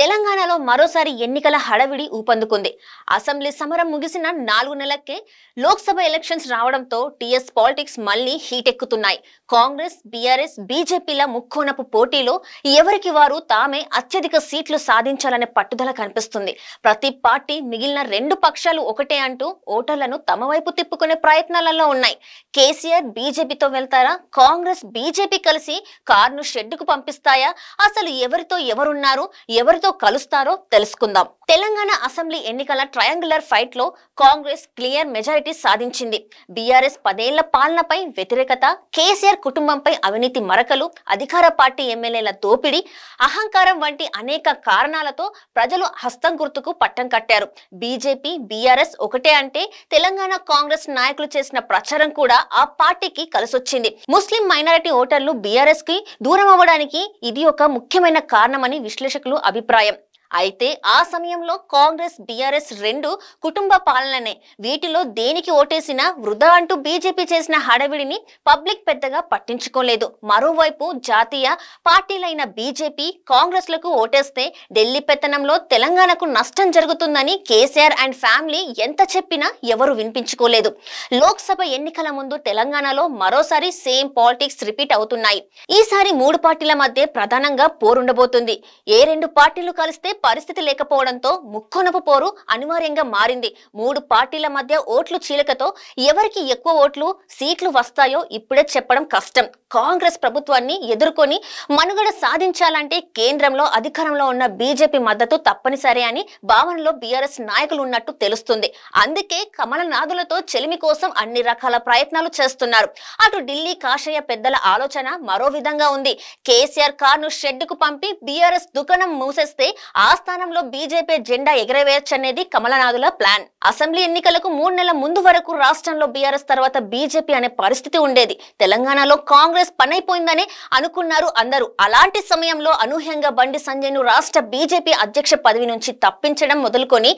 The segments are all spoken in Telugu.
తెలంగాణలో మరోసారి ఎన్నికల హడవిడి ఊపందుకుంది అసెంబ్లీ సమరం ముగిసిన నాలుగు నెలలకే లోక్సభ ఎలక్షన్స్ రావడంతో టీఎస్ పాలిటిక్స్ మళ్లీ హీట్ ఎక్కుతున్నాయి కాంగ్రెస్ బీఆర్ఎస్ బీజేపీల ముక్కోనపు పోటీలో ఎవరికి వారు తామే అత్యధిక సీట్లు సాధించాలనే పట్టుదల కనిపిస్తుంది ప్రతి పార్టీ మిగిలిన రెండు పక్షాలు ఒకటే అంటూ ఓటర్లను తమ వైపు తిప్పుకునే ప్రయత్నాలలో ఉన్నాయి కేసీఆర్ బీజేపీతో వెళ్తారా కాంగ్రెస్ బీజేపీ కలిసి కారును షెడ్డుకు పంపిస్తాయా అసలు ఎవరితో ఎవరున్నారు ఎవరు ఎవరితో కలుస్తారో తెలుసుకుందాం తెలంగాణ అసెంబ్లీ ఎన్నికల ట్రయాంగులర్ ఫైట్ లో కాంగ్రెస్ క్లియర్ మెజారిటీ సాధించింది బీఆర్ఎస్ పదేళ్ల పాలనపై వ్యతిరేకత కేసీఆర్ కుటుంబంపై అవినీతి మరకలు అధికార పార్టీ ఎమ్మెల్యేల దోపిడి అహంకారం వంటి అనేక కారణాలతో ప్రజలు హస్తం గుర్తుకు పట్టం కట్టారు బీజేపీ బీఆర్ఎస్ ఒకటే అంటే తెలంగాణ కాంగ్రెస్ నాయకులు చేసిన ప్రచారం కూడా ఆ పార్టీకి కలిసొచ్చింది ముస్లిం మైనారిటీ ఓటర్లు బీఆర్ఎస్ కి దూరం అవ్వడానికి ఇది ఒక ముఖ్యమైన కారణమని విశ్లేషకులు అభిప్రాయం అయితే ఆ సమయంలో కాంగ్రెస్ బీఆర్ఎస్ రెండు కుటుంబ పాలననే వీటిలో దేనికి ఓటేసినా వృధా అంటూ బీజేపీ చేసిన హడవిడిని పబ్లిక్ పెద్దగా పట్టించుకోలేదు మరోవైపు జాతీయ పార్టీలైన బీజేపీ కాంగ్రెస్లకు ఓటేస్తే ఢిల్లీ పెత్తనంలో తెలంగాణకు నష్టం జరుగుతుందని కేసీఆర్ అండ్ ఫ్యామిలీ ఎంత చెప్పినా ఎవరు వినిపించుకోలేదు లోక్సభ ఎన్నికల ముందు తెలంగాణలో మరోసారి సేమ్ పాలిటిక్స్ రిపీట్ అవుతున్నాయి ఈసారి మూడు పార్టీల మధ్య ప్రధానంగా పోరుండబోతుంది ఏ రెండు పార్టీలు కలిస్తే పరిస్థితి లేకపోవడంతో ముక్కునపు పోరు అనివార్యంగా మారింది మూడు పార్టీల మధ్య ఓట్లు చీలకతో ఎవరికి ఎక్కువ ఓట్లు సీట్లు వస్తాయో ఇప్పుడే చెప్పడం కష్టం కాంగ్రెస్ ప్రభుత్వాన్ని ఎదుర్కొని మనుగడ సాధించాలంటే కేంద్రంలో అధికారంలో ఉన్న బీజేపీ మద్దతు తప్పనిసరి అని భావనలో బీఆర్ఎస్ నాయకులు ఉన్నట్టు తెలుస్తుంది అందుకే కమలనాథులతో చెలిమి కోసం అన్ని రకాల ప్రయత్నాలు చేస్తున్నారు అటు ఢిల్లీ కాషయ పెద్దల ఆలోచన మరో విధంగా ఉంది కేసీఆర్ కార్ను షెడ్డుకు పంపి బీఆర్ఎస్ దుకాణం మూసేస్తే ఆ ఆస్థానంలో బీజేపీ జెండా ఎగరవేయచ్చనేది కమలనాథుల ప్లాన్ అసెంబ్లీ ఎన్నికలకు మూడు నెలల ముందు వరకు రాష్ట్రంలో బీఆర్ఎస్ తర్వాత బీజేపీ అనే పరిస్థితి ఉండేది తెలంగాణలో కాంగ్రెస్ పనైపోయిందని అనుకున్నారు అందరూ అలాంటి సమయంలో అనూహ్యంగా బండి సంజయ్ ను రాష్ట్ర బీజేపీ అధ్యక్ష పదవి నుంచి తప్పించడం మొదలుకొని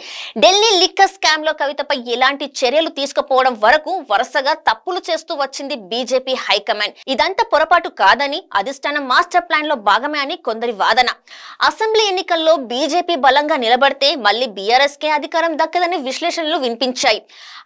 ఢిల్లీ లిక్కర్ స్కామ్ లో కవితపై ఎలాంటి చర్యలు తీసుకుపోవడం వరకు వరుసగా తప్పులు చేస్తూ వచ్చింది బీజేపీ హైకమాండ్ ఇదంతా పొరపాటు కాదని అధిష్టానం మాస్టర్ ప్లాన్ లో భాగమే అని కొందరి వాదన అసెంబ్లీ ఎన్నికల్లో బీ బీజేపీ బలంగా నిలబడితే మళ్ళీ కే అధికారం దక్కదని విశ్లేషణలు వినిపించాయి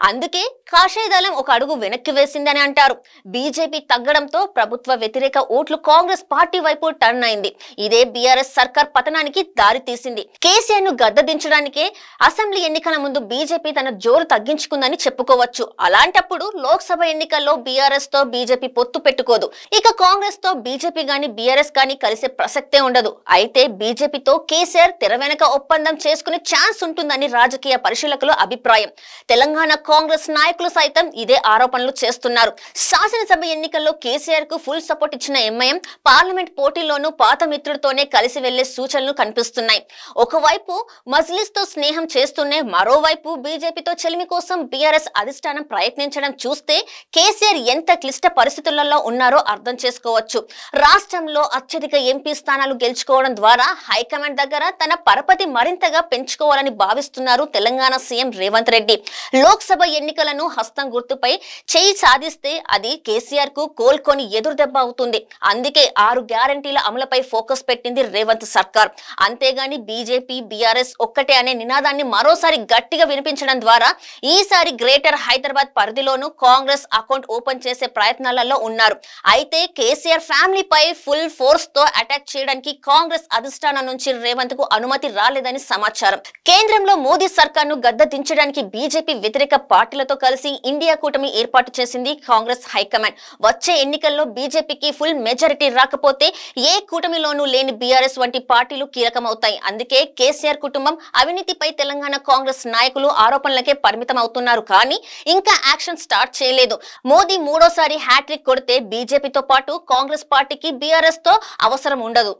అందుకే కాషాయ దళం ఒక అడుగు వెనక్కి వేసిందని అంటారు బీజేపీ తగ్గడంతో ప్రభుత్వ వ్యతిరేక ఓట్లు కాంగ్రెస్ పార్టీ వైపు టర్న్ అయింది ఇదే బీఆర్ఎస్ సర్కార్ పతనానికి దారి తీసింది కేసీఆర్ ను గద్దదించడానికే అసెంబ్లీ ఎన్నికల ముందు బీజేపీ తన జోరు తగ్గించుకుందని చెప్పుకోవచ్చు అలాంటప్పుడు లోక్సభ ఎన్నికల్లో బీఆర్ఎస్ తో బీజేపీ పొత్తు పెట్టుకోదు ఇక కాంగ్రెస్ తో బీజేపీ గాని బీఆర్ఎస్ గాని కలిసే ప్రసక్తే ఉండదు అయితే బీజేపీతో కేసీఆర్ వెనక ఒప్పందం చేసుకునే ఛాన్స్ ఉంటుందని రాజకీయ పరిశీలకుల అభిప్రాయం తెలంగాణ కాంగ్రెస్ నాయకులు సైతం ఇదే ఆరోపణలు చేస్తున్నారు శాసనసభ ఎన్నికల్లో కేసీఆర్ కు ఫుల్ సపోర్ట్ ఇచ్చిన ఎంఐఎం పార్లమెంట్ పోటీల్లోనూ పాత మిత్రుడితోనే కలిసి వెళ్లే సూచనలు కనిపిస్తున్నాయి ఒకవైపు మజ్లిస్ తో స్నేహం చేస్తూనే మరోవైపు బీజేపీతో చెలిమి కోసం బీఆర్ఎస్ అధిష్టానం ప్రయత్నించడం చూస్తే కేసీఆర్ ఎంత క్లిష్ట పరిస్థితులలో ఉన్నారో అర్థం చేసుకోవచ్చు రాష్ట్రంలో అత్యధిక ఎంపీ స్థానాలు గెలుచుకోవడం ద్వారా హైకమాండ్ దగ్గర తన తెలంగాణ పరపతి మరింతగా పెంచుకోవాలని భావిస్తున్నారు తెలంగాణ సీఎం రేవంత్ రెడ్డి లోక్సభ ఎన్నికలను హస్తం గుర్తుపై చేయి సాధిస్తే అది కేసీఆర్ కు కోల్కొని ఎదురుదెబ్బ అవుతుంది అందుకే ఆరు గ్యారంటీల అమలుపై ఫోకస్ పెట్టింది రేవంత్ సర్కార్ అంతేగాని బీజేపీ బీఆర్ఎస్ ఒక్కటే అనే నినాదాన్ని మరోసారి గట్టిగా వినిపించడం ద్వారా ఈసారి గ్రేటర్ హైదరాబాద్ పరిధిలోనూ కాంగ్రెస్ అకౌంట్ ఓపెన్ చేసే ప్రయత్నాలలో ఉన్నారు అయితే కేసీఆర్ ఫ్యామిలీపై ఫుల్ ఫోర్స్ తో అటాక్ చేయడానికి కాంగ్రెస్ అధిష్టానం నుంచి రేవంత్ కు అనుమతి రాలేదని సమాచారం కేంద్రంలో మోదీ సర్కార్ను గద్ద దించడానికి బీజేపీ వ్యతిరేక పార్టీలతో కలిసి ఇండియా కూటమి ఏర్పాటు చేసింది కాంగ్రెస్ హైకమాండ్ వచ్చే ఎన్నికల్లో బీజేపీకి ఫుల్ మెజారిటీ రాకపోతే ఏ కూటమిలోనూ లేని బీఆర్ఎస్ వంటి పార్టీలు కీలకమవుతాయి అందుకే కేసీఆర్ కుటుంబం అవినీతిపై తెలంగాణ కాంగ్రెస్ నాయకులు ఆరోపణలకే పరిమితం అవుతున్నారు కానీ ఇంకా యాక్షన్ స్టార్ట్ చేయలేదు మోదీ మూడోసారి హ్యాట్రిక్ కొడితే బీజేపీతో పాటు కాంగ్రెస్ పార్టీకి బీఆర్ఎస్ తో అవసరం ఉండదు